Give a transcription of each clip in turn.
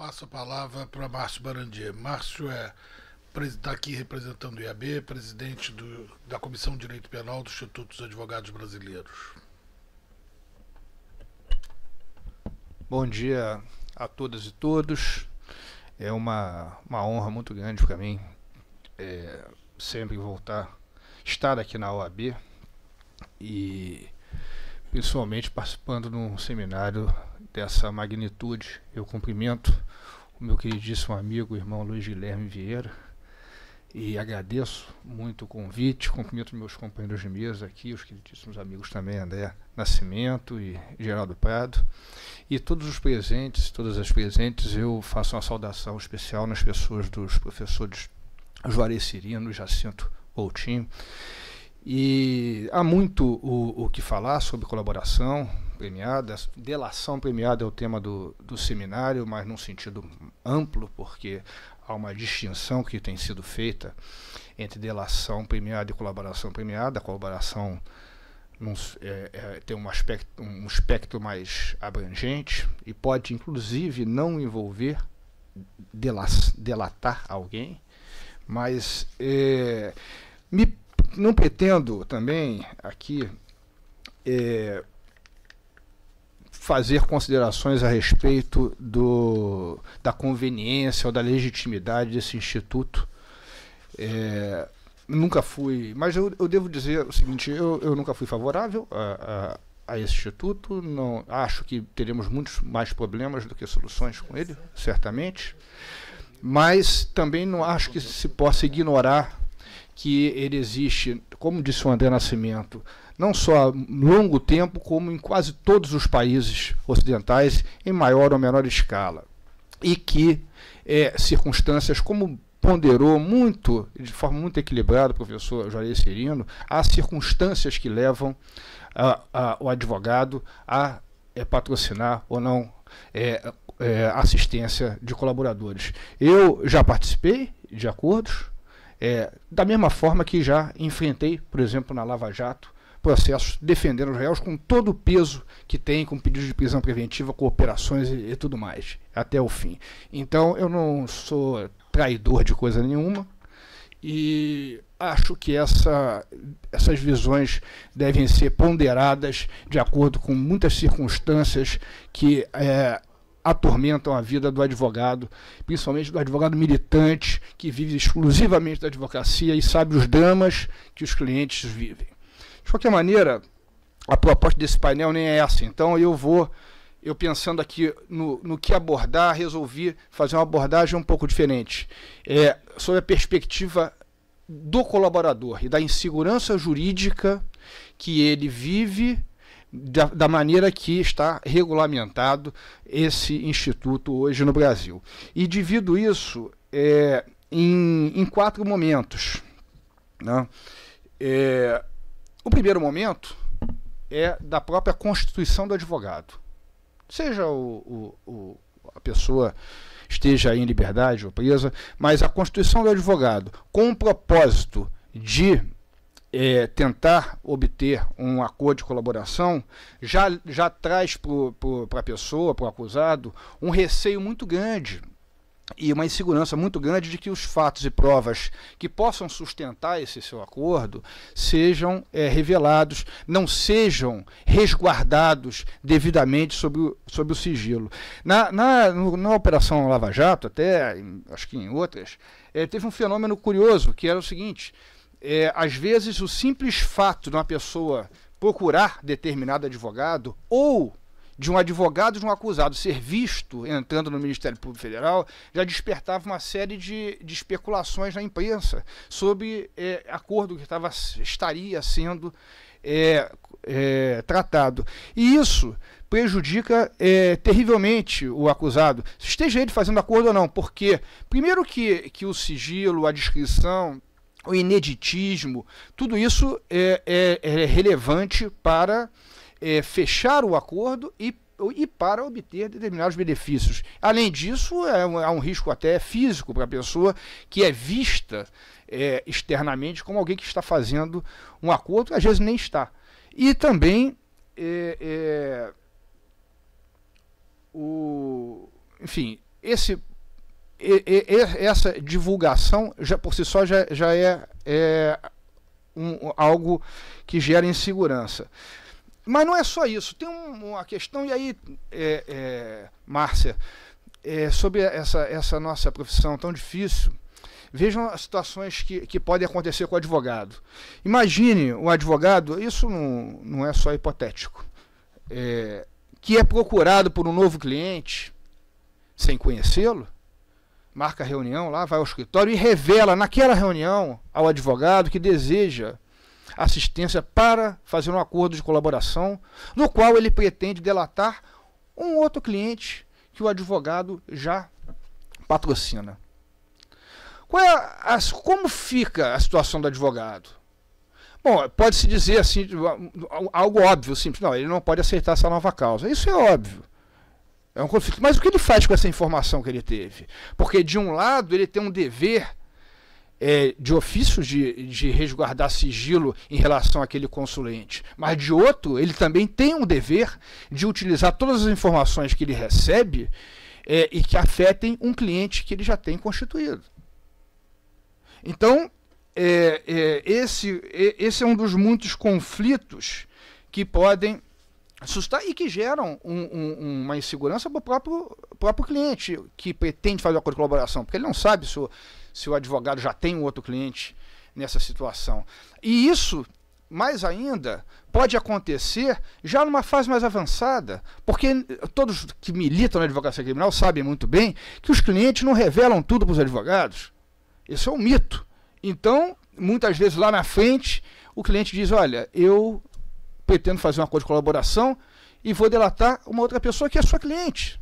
Passo a palavra para Márcio Barandier. Márcio é está aqui representando o IAB, presidente do, da Comissão de Direito Penal do Instituto dos Advogados Brasileiros. Bom dia a todas e todos. É uma, uma honra muito grande para mim é, sempre voltar, estar aqui na OAB e principalmente participando de um seminário dessa magnitude. Eu cumprimento o meu queridíssimo amigo, irmão Luiz Guilherme Vieira. E agradeço muito o convite, cumprimento meus companheiros de mesa aqui, os queridíssimos amigos também, André Nascimento e Geraldo Prado. E todos os presentes, todas as presentes, eu faço uma saudação especial nas pessoas dos professores Juarez Cirino e Jacinto Coutinho. E há muito o, o que falar sobre colaboração, premiada. Delação premiada é o tema do, do seminário, mas num sentido amplo, porque há uma distinção que tem sido feita entre delação premiada e colaboração premiada. A colaboração num, é, é, tem um, aspecto, um espectro mais abrangente e pode, inclusive, não envolver delas, delatar alguém, mas é, me, não pretendo também aqui é, fazer considerações a respeito do, da conveniência ou da legitimidade desse instituto. É, nunca fui, mas eu, eu, devo dizer o seguinte: eu, eu nunca fui favorável a, a, a, esse instituto. Não acho que teremos muitos mais problemas do que soluções com ele, certamente. Mas também não acho que se possa ignorar que ele existe, como disse o André Nascimento, não só há longo tempo, como em quase todos os países ocidentais, em maior ou menor escala. E que é, circunstâncias, como ponderou muito, de forma muito equilibrada, o professor Jair Serino, há circunstâncias que levam a, a, o advogado a é, patrocinar ou não é, é assistência de colaboradores. Eu já participei de acordos, é, da mesma forma que já enfrentei, por exemplo, na Lava Jato, processos defendendo os réus com todo o peso que tem, com pedidos de prisão preventiva, cooperações e, e tudo mais, até o fim. Então eu não sou traidor de coisa nenhuma e acho que essa, essas visões devem ser ponderadas de acordo com muitas circunstâncias que é, atormentam a vida do advogado, principalmente do advogado militante que vive exclusivamente da advocacia e sabe os dramas que os clientes vivem. De qualquer maneira, a proposta desse painel nem é essa. Então eu vou, eu pensando aqui no, no que abordar, resolvi fazer uma abordagem um pouco diferente, é, sobre a perspectiva do colaborador e da insegurança jurídica que ele vive da, da, maneira que está regulamentado esse instituto hoje no Brasil. E divido isso é, em, em, quatro momentos. Né? É, o primeiro momento é da própria constituição do advogado. Seja o, o, o, a pessoa esteja em liberdade ou presa, mas a constituição do advogado, com o propósito de é, tentar obter um acordo de colaboração já, já traz para a pessoa, para o acusado, um receio muito grande e uma insegurança muito grande de que os fatos e provas que possam sustentar esse seu acordo sejam é, revelados, não sejam resguardados devidamente sob o, sobre o sigilo. Na, na, na Operação Lava Jato, até em, acho que em outras, é, teve um fenômeno curioso que era o seguinte é, às vezes o simples fato de uma pessoa procurar determinado advogado ou de um advogado de um acusado ser visto entrando no Ministério Público Federal já despertava uma série de, de especulações na imprensa sobre é, acordo que tava, estaria sendo é, é, tratado. E isso prejudica é, terrivelmente o acusado, esteja ele fazendo acordo ou não, porque, primeiro, que, que o sigilo, a descrição o ineditismo, tudo isso é, é, é relevante para é, fechar o acordo e, e para obter determinados benefícios Além disso, é um, há um risco até físico para a pessoa que é vista é, externamente como alguém que está fazendo um acordo, às vezes nem está. E também é, é, o, enfim, esse e, e, essa divulgação já por si só já, já é, é um, algo que gera insegurança. Mas não é só isso, tem uma questão, e aí, é, é, Márcia, é, sobre essa, essa nossa profissão tão difícil, vejam as situações que, que podem acontecer com o advogado. Imagine o advogado, isso não, não é só hipotético, é, que é procurado por um novo cliente sem conhecê-lo, marca reunião lá, vai ao escritório e revela naquela reunião ao advogado que deseja assistência para fazer um acordo de colaboração, no qual ele pretende delatar um outro cliente que o advogado já patrocina. Qual é a, a, como fica a situação do advogado? Bom, pode-se dizer assim, algo óbvio, simples. Não, ele não pode aceitar essa nova causa. Isso é óbvio. É um conflito. Mas o que ele faz com essa informação que ele teve? Porque, de um lado, ele tem um dever é, de ofício de, de resguardar sigilo em relação àquele consulente, mas, de outro, ele também tem um dever de utilizar todas as informações que ele recebe é, e que afetem um cliente que ele já tem constituído. Então, é, é, esse, é, esse é um dos muitos conflitos que podem assustar e que geram um, um, uma insegurança para o próprio, próprio cliente que pretende fazer uma colaboração, porque ele não sabe se o, se o advogado já tem um outro cliente nessa situação. E isso, mais ainda, pode acontecer já numa fase mais avançada, porque todos que militam na advocacia criminal sabem muito bem que os clientes não revelam tudo para os advogados. Isso é um mito. Então, muitas vezes lá na frente, o cliente diz: Olha, eu pretendo fazer um acordo de colaboração e vou delatar uma outra pessoa que é sua cliente.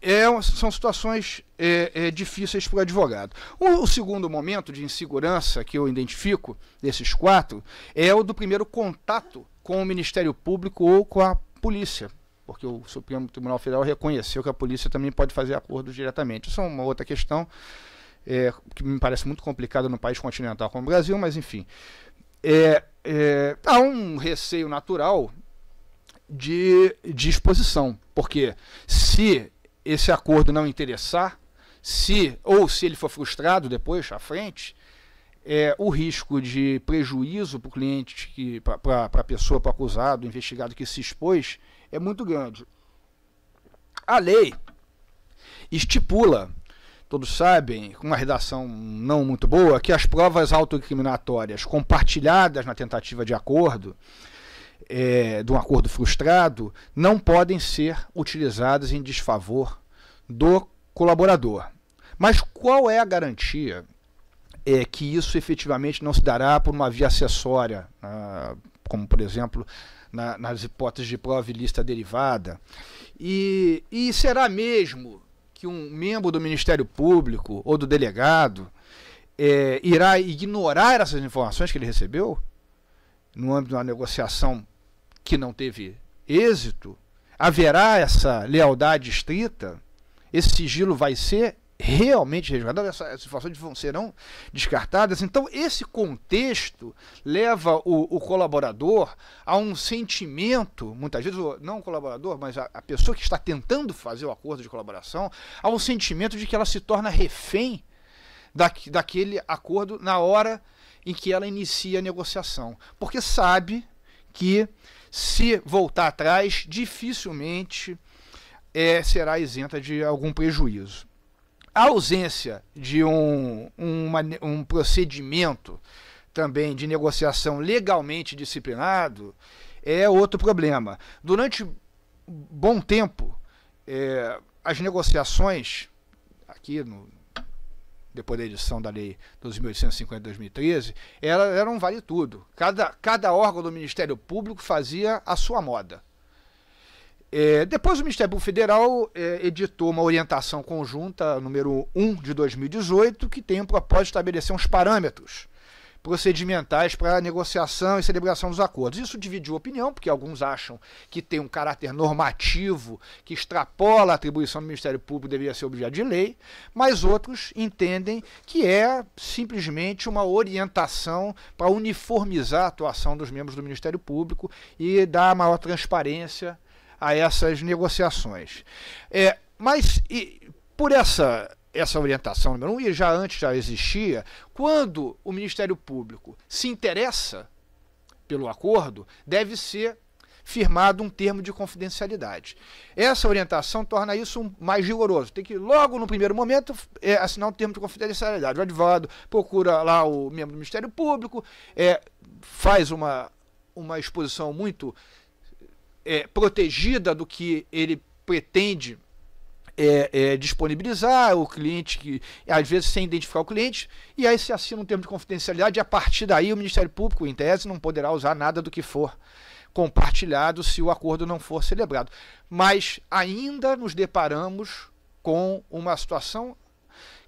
É, são situações é, é, difíceis para o advogado. O, o, segundo momento de insegurança que eu identifico, desses quatro, é o do primeiro contato com o Ministério Público ou com a polícia, porque o Supremo Tribunal Federal reconheceu que a polícia também pode fazer acordos diretamente. Isso é uma outra questão é, que me parece muito complicada no país continental como o Brasil, mas enfim. É, é, há um receio natural de, de exposição, porque se esse acordo não interessar, se ou se ele for frustrado depois à frente, é, o risco de prejuízo para o cliente, para a pessoa, para o acusado, investigado que se expôs, é muito grande. A lei estipula todos sabem, com uma redação não muito boa, que as provas autoincriminatórias compartilhadas na tentativa de acordo, é, de um acordo frustrado, não podem ser utilizadas em desfavor do colaborador. Mas qual é a garantia é, que isso efetivamente não se dará por uma via acessória, ah, como por exemplo na, nas hipóteses de prova ilícita derivada? E, e será mesmo que um membro do Ministério Público ou do delegado é, irá ignorar essas informações que ele recebeu no âmbito de uma negociação que não teve êxito? Haverá essa lealdade estrita? Esse sigilo vai ser realmente resguardadas, essas informações vão, serão descartadas. Assim, então, esse contexto leva o, o, colaborador a um sentimento, muitas vezes, não o colaborador, mas a, a, pessoa que está tentando fazer o acordo de colaboração, a um sentimento de que ela se torna refém da, daquele acordo na hora em que ela inicia a negociação. Porque sabe que se voltar atrás, dificilmente é, será isenta de algum prejuízo a ausência de um, um, um procedimento também de negociação legalmente disciplinado é outro problema. Durante bom tempo, é, as negociações, aqui no, depois da edição da Lei 12.850-2013, eram um vale tudo. Cada, cada órgão do Ministério Público fazia a sua moda. É, depois o Ministério Público Federal é, editou uma orientação conjunta, número 1 de 2018, que tem o propósito de estabelecer uns parâmetros procedimentais para negociação e celebração dos acordos. Isso dividiu opinião, porque alguns acham que tem um caráter normativo, que extrapola a atribuição do Ministério Público, deveria ser objeto de lei, mas outros entendem que é simplesmente uma orientação para uniformizar a atuação dos membros do Ministério Público e dar maior transparência a essas negociações. É, mas e, por essa essa orientação número um, e já antes já existia, quando o Ministério Público se interessa pelo acordo, deve ser firmado um termo de confidencialidade. Essa orientação torna isso mais rigoroso. Tem que, logo no primeiro momento, é, assinar um termo de confidencialidade. O advogado procura lá o membro do Ministério Público, é, faz uma, uma exposição muito é, protegida do que ele pretende é, é, disponibilizar, o cliente que às vezes sem identificar o cliente, e aí se assina um termo de confidencialidade, e a partir daí o Ministério Público, em tese, não poderá usar nada do que for compartilhado se o acordo não for celebrado. Mas ainda nos deparamos com uma situação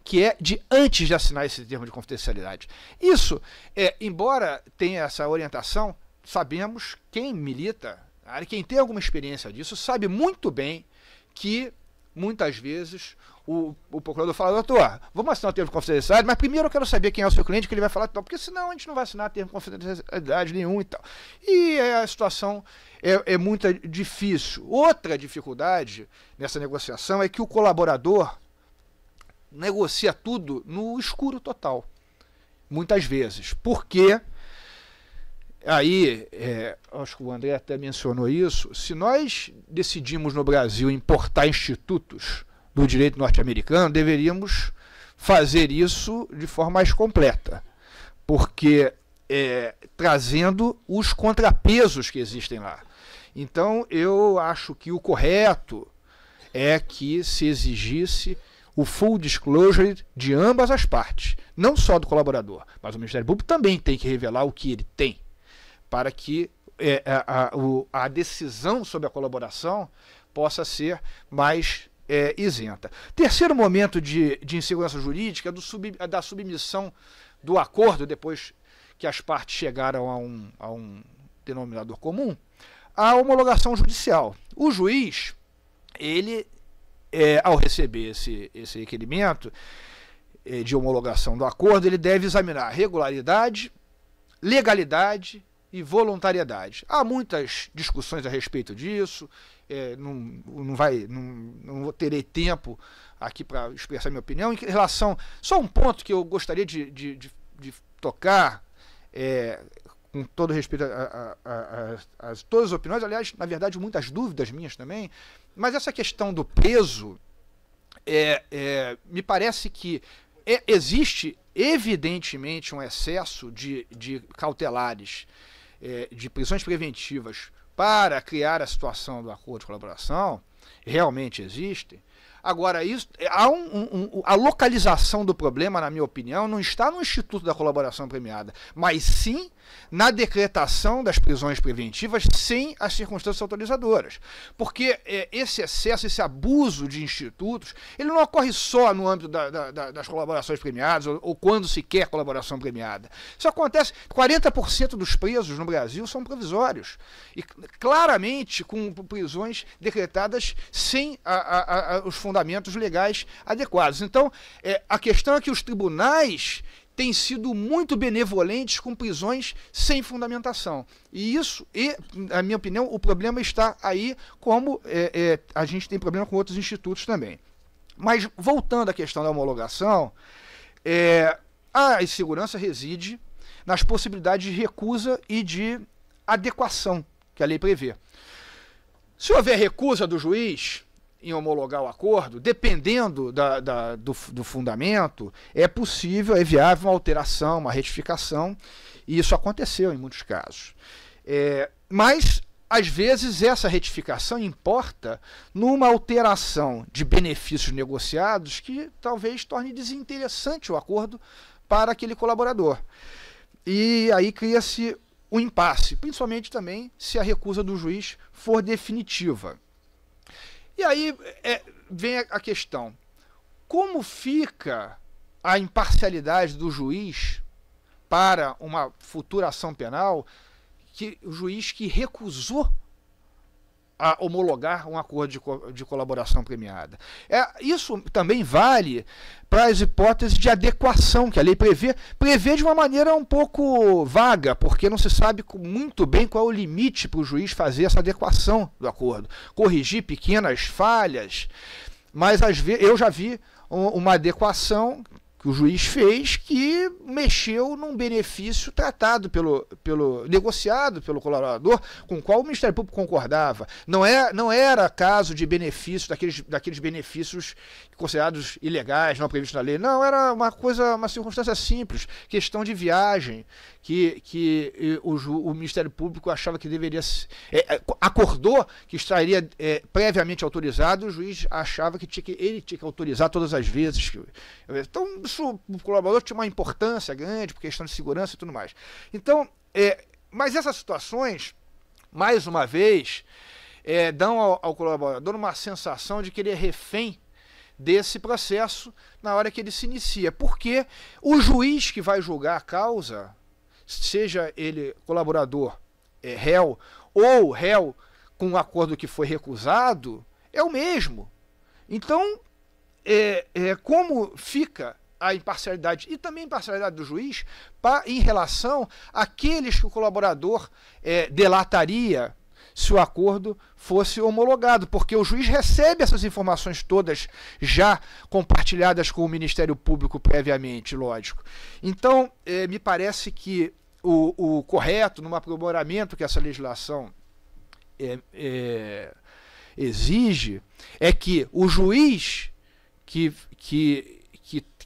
que é de antes de assinar esse termo de confidencialidade. Isso, é, embora tenha essa orientação, sabemos quem milita área, quem tem alguma experiência disso, sabe muito bem que muitas vezes o, o procurador fala, doutor, vamos assinar o termo de confidencialidade, mas primeiro eu quero saber quem é o seu cliente que ele vai falar, porque senão a gente não vai assinar termo de confidencialidade nenhum e tal. E é, a situação é, é muito difícil. Outra dificuldade nessa negociação é que o colaborador negocia tudo no escuro total, muitas vezes, porque aí, é, acho que o André até mencionou isso, se nós decidimos no Brasil importar institutos do direito norte-americano, deveríamos fazer isso de forma mais completa, porque é, trazendo os contrapesos que existem lá. Então, eu acho que o correto é que se exigisse o full disclosure de ambas as partes, não só do colaborador, mas o Ministério Público também tem que revelar o que ele tem para que é, é a, a, a, decisão sobre a colaboração possa ser mais é, isenta. Terceiro momento de, de insegurança jurídica é sub, da submissão do acordo, depois que as partes chegaram a um, a um denominador comum, à homologação judicial. O juiz, ele, é, ao receber esse, esse requerimento é, de homologação do acordo, ele deve examinar regularidade, legalidade e voluntariedade. Há muitas discussões a respeito disso, é, não, não, vai, não, não terei tempo aqui para expressar minha opinião. Em relação. Só um ponto que eu gostaria de, de, de, de tocar, é, com todo respeito a, a, a, a, todas as opiniões, aliás, na verdade, muitas dúvidas minhas também, mas essa questão do peso, é, é me parece que é, existe evidentemente um excesso de, de cautelares é, de prisões preventivas para criar a situação do acordo de colaboração realmente existem, Agora, isso, é, há um, um, a localização do problema, na minha opinião, não está no Instituto da Colaboração Premiada, mas sim na decretação das prisões preventivas sem as circunstâncias autorizadoras. Porque é, esse excesso, esse abuso de institutos, ele não ocorre só no âmbito da, da, da, das colaborações premiadas ou, ou, quando se quer colaboração premiada. Isso acontece, 40% dos presos no Brasil são provisórios. E claramente com prisões decretadas sem a, a, a, os fundos fundamentos legais adequados. Então, é, a questão é que os tribunais têm sido muito benevolentes com prisões sem fundamentação. E isso, e, na minha opinião, o problema está aí, como é, é, a gente tem problema com outros institutos também. Mas, voltando à questão da homologação, é, a insegurança reside nas possibilidades de recusa e de adequação que a lei prevê. Se houver recusa do juiz, em homologar o acordo, dependendo da, da, do, do, fundamento, é possível, é viável uma alteração, uma retificação, e isso aconteceu em muitos casos. É, mas, às vezes, essa retificação importa numa alteração de benefícios negociados que talvez torne desinteressante o acordo para aquele colaborador. E aí cria-se o um impasse, principalmente também se a recusa do juiz for definitiva. E aí é, vem a questão: como fica a imparcialidade do juiz para uma futura ação penal que o juiz que recusou a homologar um acordo de, co de colaboração premiada. É, isso também vale para as hipóteses de adequação que a lei prevê, prevê de uma maneira um pouco vaga, porque não se sabe muito bem qual é o limite para o juiz fazer essa adequação do acordo, corrigir pequenas falhas, mas às vezes, eu já vi uma adequação que o juiz fez que mexeu num benefício tratado pelo, pelo negociado pelo colaborador com o qual o Ministério Público concordava. Não, é, não era caso de benefício daqueles, daqueles benefícios considerados ilegais, não previstos na lei. Não, era uma coisa, uma circunstância simples, questão de viagem que, que eh, o, o Ministério Público achava que deveria é, acordou que estaria é, previamente autorizado, o juiz achava que, tinha que ele tinha que autorizar todas as vezes. então isso o colaborador tinha uma importância grande por questão de segurança e tudo mais. Então, é, mas essas situações, mais uma vez, é, dão ao, ao colaborador uma sensação de que ele é refém desse processo na hora que ele se inicia, porque o juiz que vai julgar a causa, seja ele colaborador é, réu ou réu com um acordo que foi recusado, é o mesmo. Então, é, é, como fica a imparcialidade e também a imparcialidade do juiz pra, em relação àqueles que o colaborador é, delataria se o acordo fosse homologado, porque o juiz recebe essas informações todas já compartilhadas com o Ministério Público previamente, lógico. Então, é, me parece que o, o correto, no aprimoramento que essa legislação é, é, exige, é que o juiz que, que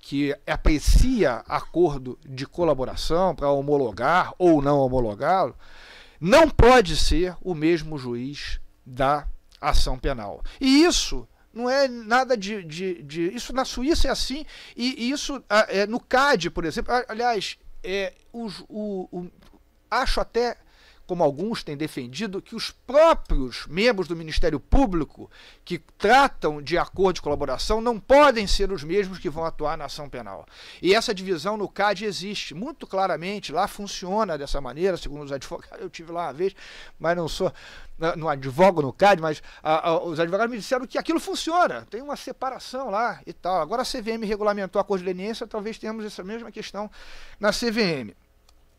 que aprecia acordo de colaboração para homologar ou não homologá-lo, não pode ser o mesmo juiz da ação penal. E isso não é nada de. de, de isso na Suíça é assim, e, e isso é, no CAD, por exemplo. Aliás, é, o, o, o, acho até como alguns têm defendido, que os próprios membros do Ministério Público que tratam de acordo de colaboração não podem ser os mesmos que vão atuar na ação penal. E essa divisão no CAD existe muito claramente, lá funciona dessa maneira, segundo os advogados. Eu tive lá uma vez, mas não sou, não advogo no CAD, mas a, a, os advogados me disseram que aquilo funciona, tem uma separação lá e tal. Agora a CVM regulamentou a cor de leniência, talvez tenhamos essa mesma questão na CVM.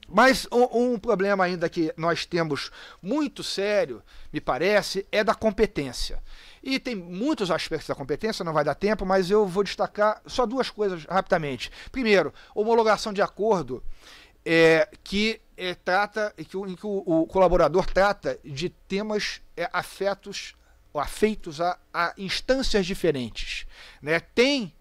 Mas um, um, problema ainda que nós temos muito sério, me parece, é da competência. E tem muitos aspectos da competência, não vai dar tempo, mas eu vou destacar só duas coisas rapidamente. Primeiro, homologação de acordo é, que é, trata, que, em que o, o, colaborador trata de temas é, afetos afeitos a, a, instâncias diferentes. Né? Tem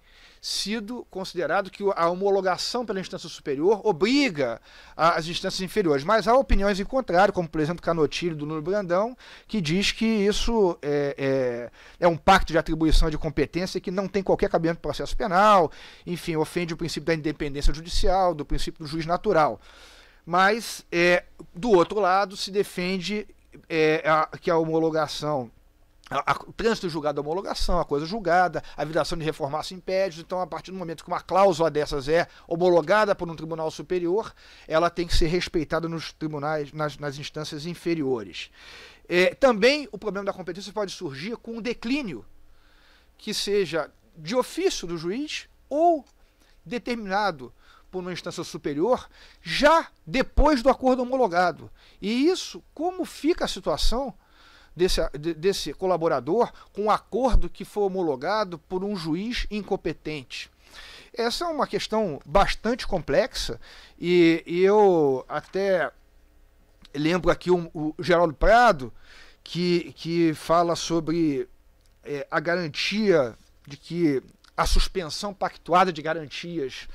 sido considerado que a homologação pela instância superior obriga as instâncias inferiores. Mas há opiniões em contrário, como por exemplo Canotilho do Nuno Brandão, que diz que isso é, é, é um pacto de atribuição de competência que não tem qualquer cabimento o processo penal, enfim, ofende o princípio da independência judicial, do princípio do juiz natural. Mas, é, do outro lado, se defende é, a, que a homologação a, o trânsito julgado da é homologação, a coisa julgada, a vidação de reformar-se impédios. Então, a partir do momento que uma cláusula dessas é homologada por um tribunal superior, ela tem que ser respeitada nos tribunais, nas, nas instâncias inferiores. É, também o problema da competência pode surgir com um declínio que seja de ofício do juiz ou determinado por uma instância superior já depois do acordo homologado. E isso, como fica a situação desse, desse colaborador com um acordo que foi homologado por um juiz incompetente. Essa é uma questão bastante complexa e, e eu até lembro aqui um, o Geraldo Prado, que, que fala sobre é, a garantia de que a suspensão pactuada de garantias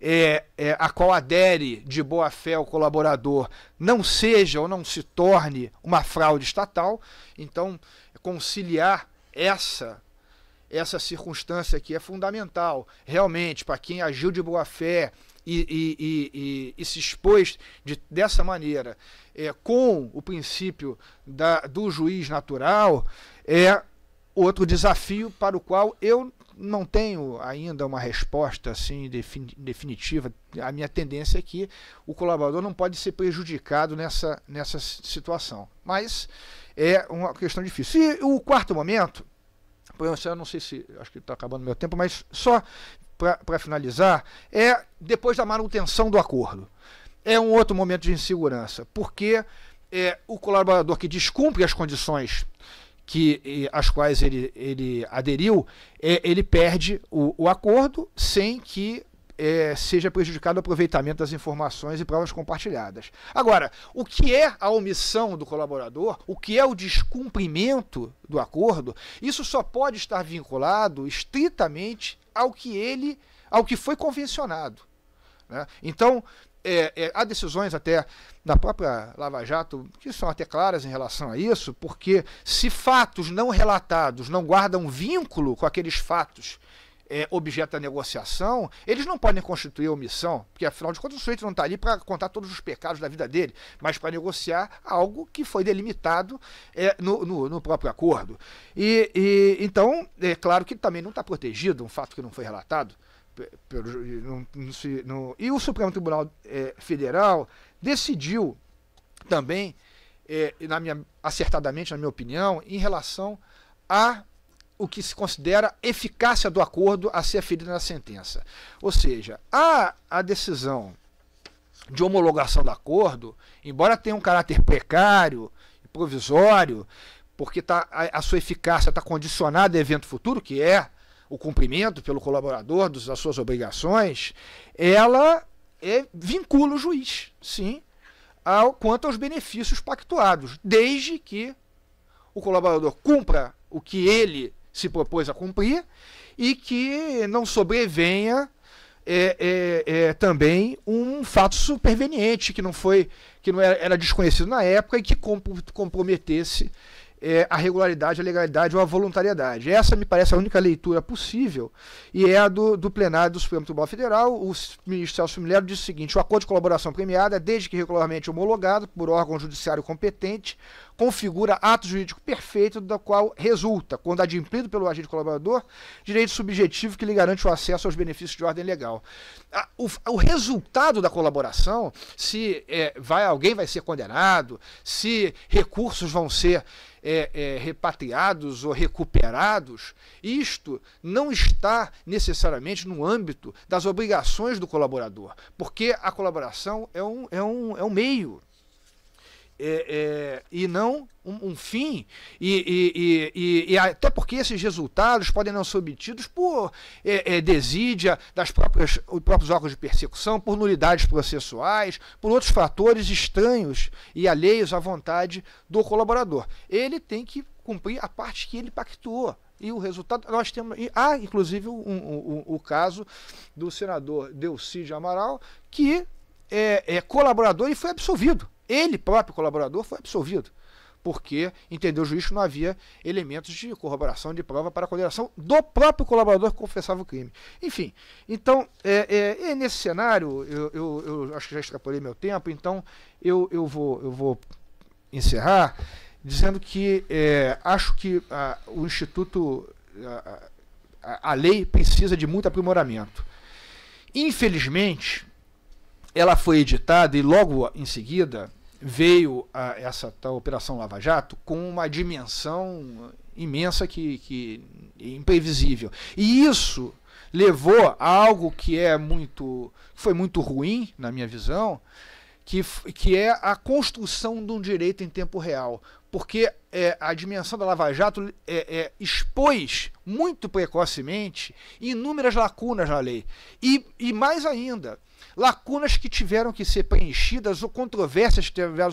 é, é, a qual adere de boa fé o colaborador não seja ou não se torne uma fraude estatal. Então, conciliar essa essa circunstância aqui é fundamental, realmente, para quem agiu de boa fé e, e, e, e se expôs de, dessa maneira é, com o princípio da, do juiz natural, é outro desafio para o qual eu não tenho ainda uma resposta assim definitiva. A minha tendência é que o colaborador não pode ser prejudicado nessa, nessa situação. Mas é uma questão difícil. E o quarto momento, eu não sei se acho que está acabando meu tempo, mas só para finalizar, é depois da manutenção do acordo. É um outro momento de insegurança, porque é, o colaborador que descumpre as condições que as quais ele, ele aderiu, é, ele perde o, o, acordo sem que é, seja prejudicado o aproveitamento das informações e provas compartilhadas. Agora, o que é a omissão do colaborador, o que é o descumprimento do acordo, isso só pode estar vinculado estritamente ao que ele, ao que foi convencionado. Né? Então, é, é, há decisões até da própria Lava Jato que são até claras em relação a isso, porque se fatos não relatados não guardam vínculo com aqueles fatos é, objeto da negociação, eles não podem constituir omissão, porque afinal de contas o sujeito não está ali para contar todos os pecados da vida dele, mas para negociar algo que foi delimitado é, no, no, no, próprio acordo. E, e então é claro que também não está protegido um fato que não foi relatado não, não se, não, e o Supremo Tribunal é, Federal decidiu também, é, na minha, acertadamente, na minha opinião, em relação a o que se considera eficácia do acordo a ser aferida na sentença. Ou seja, a, a decisão de homologação do acordo, embora tenha um caráter precário e provisório, porque tá, a, a sua eficácia está condicionada a evento futuro, que é o cumprimento pelo colaborador dos, das suas obrigações, ela é, vincula o juiz, sim, ao, quanto aos benefícios pactuados, desde que o colaborador cumpra o que ele se propôs a cumprir e que não sobrevenha é, é, é, também um fato superveniente que não foi que não era, era desconhecido na época e que comprometesse é, a regularidade, a legalidade ou a voluntariedade. Essa me parece a única leitura possível e é a do, do plenário do Supremo Tribunal Federal. O ministro Celso Milero disse o seguinte: o acordo de colaboração premiada, é desde que regularmente homologado por órgão judiciário competente, configura ato jurídico perfeito da qual resulta, quando adimplido pelo agente colaborador, direito subjetivo que lhe garante o acesso aos benefícios de ordem legal. O, o resultado da colaboração, se é, vai, alguém vai ser condenado, se recursos vão ser é, é, repatriados ou recuperados, isto não está necessariamente no âmbito das obrigações do colaborador, porque a colaboração é um, é um, é um meio é, é, e não um, um fim, e, e, e, e, até porque esses resultados podem não ser obtidos por é, é, desídia das próprias, os próprios órgãos de persecução, por nulidades processuais, por outros fatores estranhos e alheios à vontade do colaborador. Ele tem que cumprir a parte que ele pactuou. E o resultado, nós temos. Há, ah, inclusive, um, um, o caso do senador Delcídio Amaral, que é, é colaborador e foi absolvido ele próprio, colaborador, foi absolvido, porque entendeu o juiz que não havia elementos de corroboração de prova para a condenação do próprio colaborador que confessava o crime. Enfim, então, é, é, é nesse cenário, eu, eu, eu, acho que já extrapolei meu tempo, então eu, eu, vou, eu vou encerrar dizendo que é, acho que a, o Instituto, a, a, a lei precisa de muito aprimoramento. Infelizmente, ela foi editada e logo em seguida veio a, essa tal Operação Lava Jato com uma dimensão imensa que, que é imprevisível. E isso levou a algo que é muito foi muito ruim na minha visão, que, que é a construção de um direito em tempo real. Porque é, a dimensão da Lava Jato é, é, expôs muito precocemente inúmeras lacunas na lei. E, e mais ainda, lacunas que tiveram que ser preenchidas ou controvérsias que tiveram,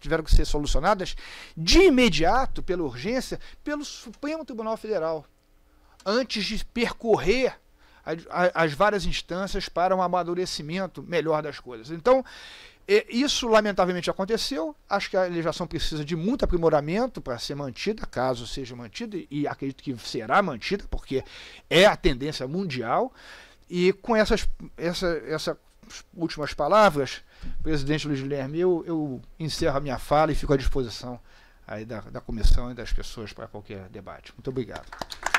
tiveram que ser solucionadas de imediato, pela urgência, pelo Supremo Tribunal Federal, antes de percorrer as várias instâncias para um amadurecimento melhor das coisas. Então, e isso, lamentavelmente, aconteceu. Acho que a legislação precisa de muito aprimoramento para ser mantida, caso seja mantida, e acredito que será mantida, porque é a tendência mundial. E com essas, essa, essas últimas palavras, presidente Luiz Guilherme, eu, eu encerro a minha fala e fico à disposição aí da, da comissão e das pessoas para qualquer debate. Muito obrigado.